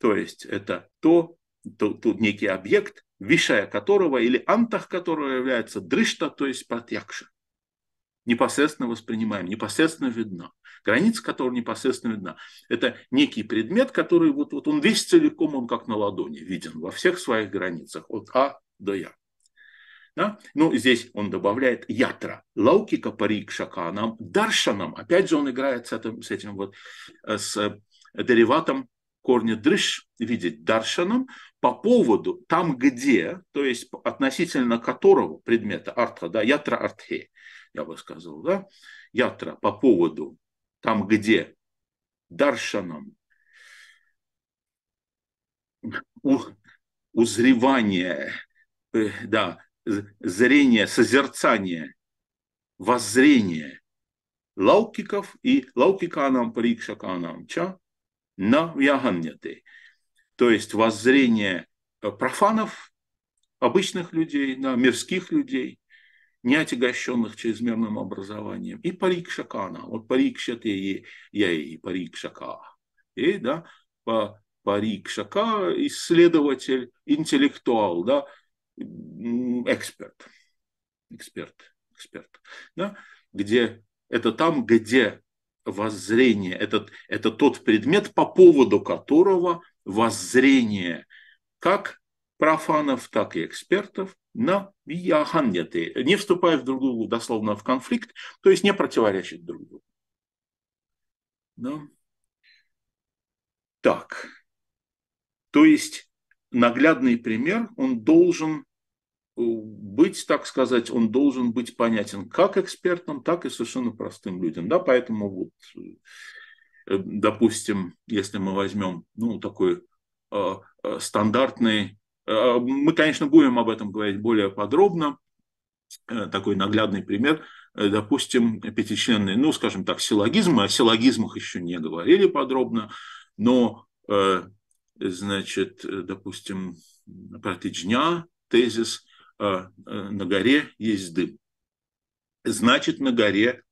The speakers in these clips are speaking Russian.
То есть это то, то тут некий объект, вишая которого или антах которого является дрышта, то есть протякша. Непосредственно воспринимаем, непосредственно видно. Граница которого непосредственно видна. Это некий предмет, который вот, вот он весь целиком, он как на ладони виден во всех своих границах, от А до Я. Да? Ну, здесь он добавляет ятра, лаукика парикшака нам, даршанам. Опять же, он играет с этим, с этим вот, э, с э, дериватом корне дрыш видеть даршаном по поводу там, где, то есть относительно которого предмета артха, да, ятра артхе, я бы сказал, да, ятра по поводу там, где даршаном узревание, э, да, зрение, созерцание, воззрение лаукиков и лаукиканам парикшаканам ча, на яганьяты. То есть воззрение э, профанов, обычных людей, на мирских людей, не отягощенных чрезмерным образованием. И парик шакана. Вот парик шате я и парик шака. И, да, парик шака, исследователь, интеллектуал, да, эксперт. Эксперт, эксперт. Да, где это там, где воззрение, это, это тот предмет, по поводу которого воззрение как профанов, так и экспертов на яханьяты, не вступая в друг другу дословно в конфликт, то есть не противоречит друг другу. Да. Так, то есть наглядный пример, он должен Э, быть, так сказать, он должен быть понятен как экспертам, так и совершенно простым людям. Да, поэтому вот, э, допустим, если мы возьмем ну, такой э, э, стандартный, э, мы, конечно, будем об этом говорить более подробно, э, такой наглядный пример, допустим, пятичленный, ну, скажем так, силлогизм, мы о силлогизмах еще не говорили подробно, но, значит, допустим, протяжня, тезис – а, э, на горе есть дым. Значит, на горе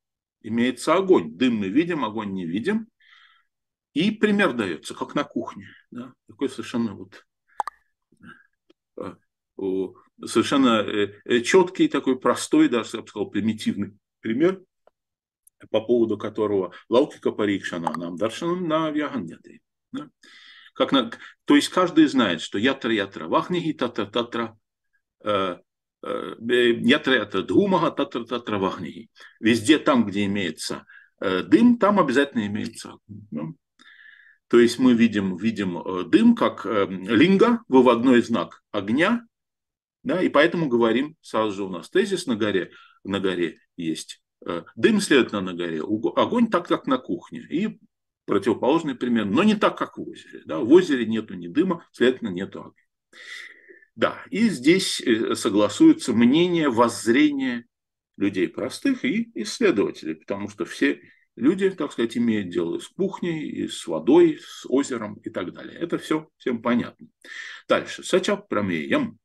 имеется огонь. Дым мы видим, огонь не видим. И пример дается, как на кухне. Да? Такой совершенно вот э, совершенно э, четкий, такой простой, даже, я бы сказал, примитивный пример, по поводу которого Лаукика Парикшана нам Даршан на Вяганьяде. Да? Как на, то есть каждый знает, что ятра ятра вахни и татра татра Э, э, Дгумага татравахни. Везде там, где имеется э, дым, там обязательно имеется ну, То есть мы видим, видим дым как линга, выводной знак огня, да, и поэтому говорим, сразу же у нас тезис на горе, на горе есть дым, следовательно, на горе, огонь так, как на кухне, и противоположный пример, но не так, как в озере. Да? В озере нету ни дыма, следовательно, нету огня. Да, и здесь э, согласуются мнения, воззрения людей простых и исследователей, потому что все люди, так сказать, имеют дело с кухней, и с водой, с озером и так далее. Это все всем понятно. Дальше. Сача промеем.